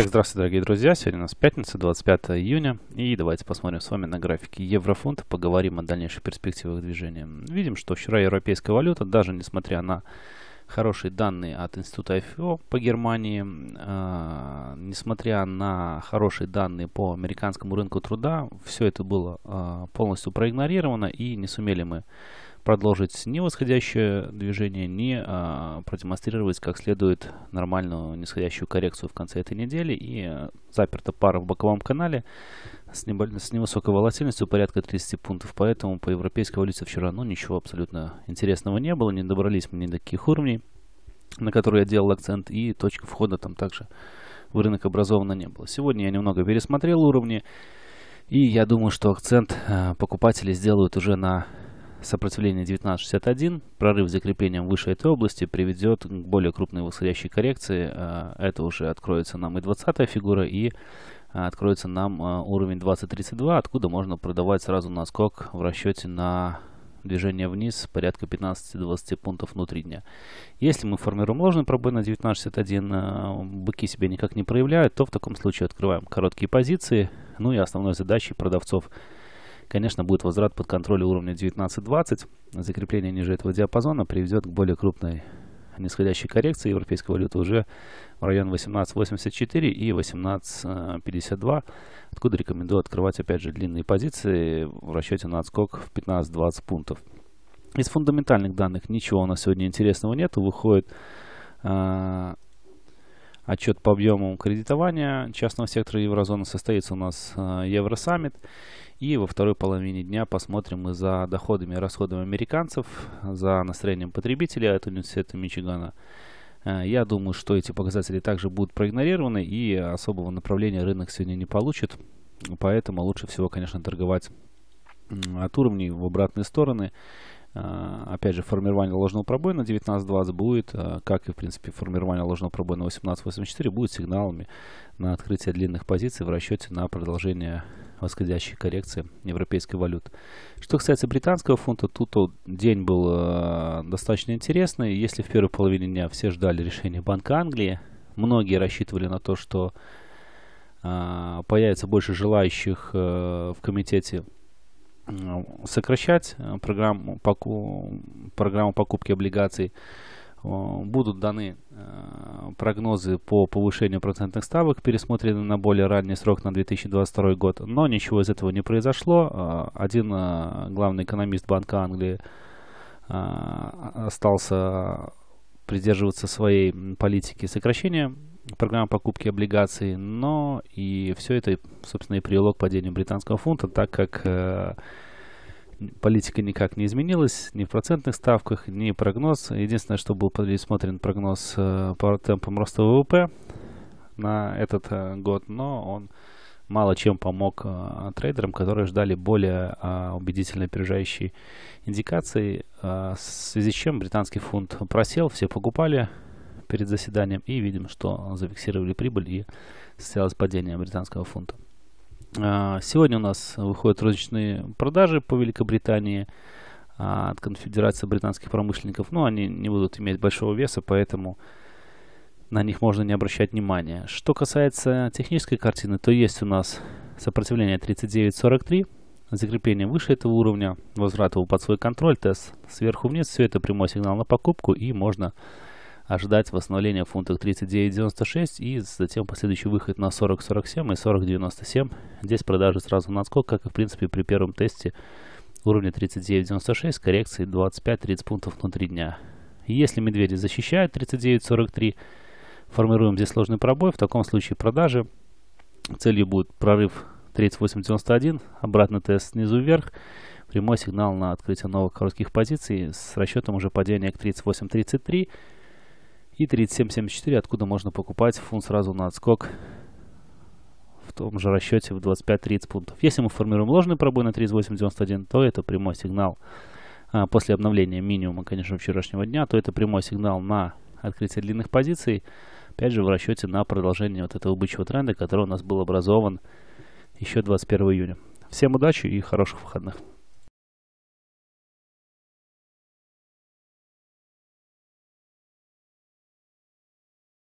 Итак, здравствуйте, дорогие друзья. Сегодня у нас пятница, 25 июня. И давайте посмотрим с вами на графике еврофунта, поговорим о дальнейших перспективах движения. Видим, что вчера европейская валюта, даже несмотря на хорошие данные от института ФО по Германии, э, несмотря на хорошие данные по американскому рынку труда, все это было э, полностью проигнорировано и не сумели мы продолжить невосходящее движение, не а, продемонстрировать как следует нормальную нисходящую коррекцию в конце этой недели. И а, заперта пара в боковом канале с, небо- с невысокой волатильностью, порядка 30 пунктов. Поэтому по европейской валюте вчера ну, ничего абсолютно интересного не было. Не добрались мы ни до каких уровней, на которые я делал акцент. И точка входа там также в рынок образовано не было. Сегодня я немного пересмотрел уровни. И я думаю, что акцент э, покупатели сделают уже на Сопротивление 1961, прорыв закреплением выше этой области приведет к более крупной восходящей коррекции. Э, это уже откроется нам и 20 фигура, и э, откроется нам э, уровень 2032, откуда можно продавать сразу наскок в расчете на движение вниз порядка 15-20 пунктов внутри дня. Если мы формируем ложный пробой на 19.61, быки себя никак не проявляют, то в таком случае открываем короткие позиции. Ну и основной задачей продавцов – Конечно, будет возврат под контроль уровня 19.20. Закрепление ниже этого диапазона приведет к более крупной нисходящей коррекции европейской валюты уже в район 18.84 и 18.52, откуда рекомендую открывать опять же длинные позиции в расчете на отскок в 15-20 пунктов. Из фундаментальных данных ничего у нас сегодня интересного нету Выходит э, Отчет по объему кредитования частного сектора еврозоны состоится у нас э, Евросаммит. И во второй половине дня посмотрим мы за доходами и расходами американцев, за настроением потребителя от университета Мичигана. Э, я думаю, что эти показатели также будут проигнорированы и особого направления рынок сегодня не получит. Поэтому лучше всего, конечно, торговать от уровней в обратные стороны а, опять же, формирование ложного пробоя на 19.20 будет, а, как и, в принципе, формирование ложного пробоя на 18.84, будет сигналами на открытие длинных позиций в расчете на продолжение восходящей коррекции европейской валюты. Что касается британского фунта, тут день был а, достаточно интересный. Если в первой половине дня все ждали решения Банка Англии, многие рассчитывали на то, что появится больше желающих в комитете сокращать э, программу, поку, программу покупки облигаций. Будут даны э, прогнозы по повышению процентных ставок, пересмотрены на более ранний срок на 2022 год, но ничего из этого не произошло. Э, один главный экономист Банка Англии остался придерживаться своей политики сокращения программ покупки облигаций, но и все это, собственно, и привело к падению британского фунта, так как э, политика никак не изменилась, ни в процентных ставках, ни прогноз. Единственное, что был предусмотрен прогноз э, по темпам роста ВВП на этот э, год, но он мало чем помог а, трейдерам, которые ждали более а, убедительно опережающей индикации, а, в связи с чем британский фунт просел, все покупали перед заседанием и видим, что зафиксировали прибыль и состоялось падение британского фунта. А, сегодня у нас выходят розничные продажи по Великобритании а, от Конфедерации британских промышленников, но ну, они не будут иметь большого веса, поэтому на них можно не обращать внимания. Что касается технической картины, то есть у нас сопротивление 39.43, закрепление выше этого уровня, возврат его под свой контроль, тест сверху вниз, все это прямой сигнал на покупку и можно ожидать восстановления в фунтах 39.96 и затем последующий выход на 40.47 и 40.97. Здесь продажи сразу на отскок, как и в принципе при первом тесте уровня 39.96, коррекции 25-30 пунктов внутри дня. Если медведи защищают 39.43, Формируем здесь сложный пробой. В таком случае продажи. Целью будет прорыв 38.91, обратный тест снизу вверх, прямой сигнал на открытие новых коротких позиций с расчетом уже падения к 38.33 и 37.74, откуда можно покупать фунт сразу на отскок в том же расчете в 25-30 пунктов. Если мы формируем ложный пробой на 38.91, то это прямой сигнал а, после обновления минимума, конечно, вчерашнего дня, то это прямой сигнал на открытие длинных позиций, опять же в расчете на продолжение вот этого бычьего тренда, который у нас был образован еще 21 июня. Всем удачи и хороших выходных.